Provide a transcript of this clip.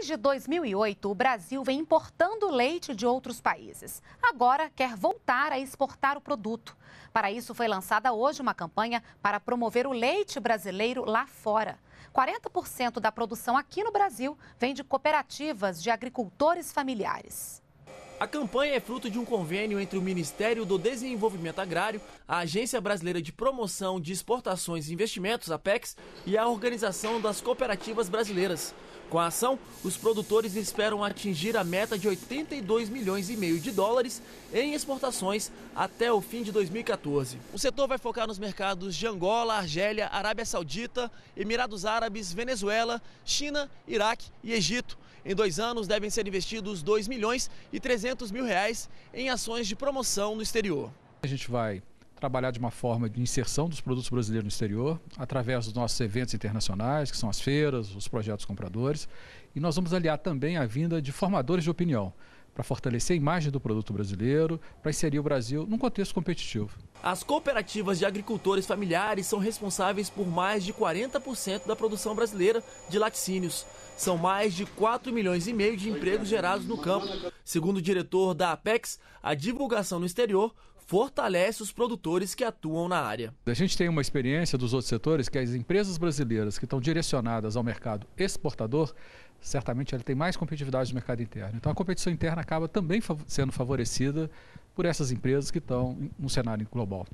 Desde 2008, o Brasil vem importando leite de outros países. Agora quer voltar a exportar o produto. Para isso, foi lançada hoje uma campanha para promover o leite brasileiro lá fora. 40% da produção aqui no Brasil vem de cooperativas de agricultores familiares. A campanha é fruto de um convênio entre o Ministério do Desenvolvimento Agrário, a Agência Brasileira de Promoção de Exportações e Investimentos, APEX, e a Organização das Cooperativas Brasileiras. Com a ação, os produtores esperam atingir a meta de 82 milhões e meio de dólares em exportações até o fim de 2014. O setor vai focar nos mercados de Angola, Argélia, Arábia Saudita, Emirados Árabes, Venezuela, China, Iraque e Egito. Em dois anos devem ser investidos 2 milhões e 300 mil reais em ações de promoção no exterior. A gente vai trabalhar de uma forma de inserção dos produtos brasileiros no exterior, através dos nossos eventos internacionais, que são as feiras, os projetos compradores. E nós vamos aliar também a vinda de formadores de opinião para fortalecer a imagem do produto brasileiro, para inserir o Brasil num contexto competitivo. As cooperativas de agricultores familiares são responsáveis por mais de 40% da produção brasileira de laticínios. São mais de 4 milhões e meio de empregos gerados no campo. Segundo o diretor da Apex, a divulgação no exterior fortalece os produtores que atuam na área. A gente tem uma experiência dos outros setores que as empresas brasileiras que estão direcionadas ao mercado exportador, certamente ela tem mais competitividade no mercado interno. Então a competição interna acaba também sendo favorecida por essas empresas que estão no cenário global.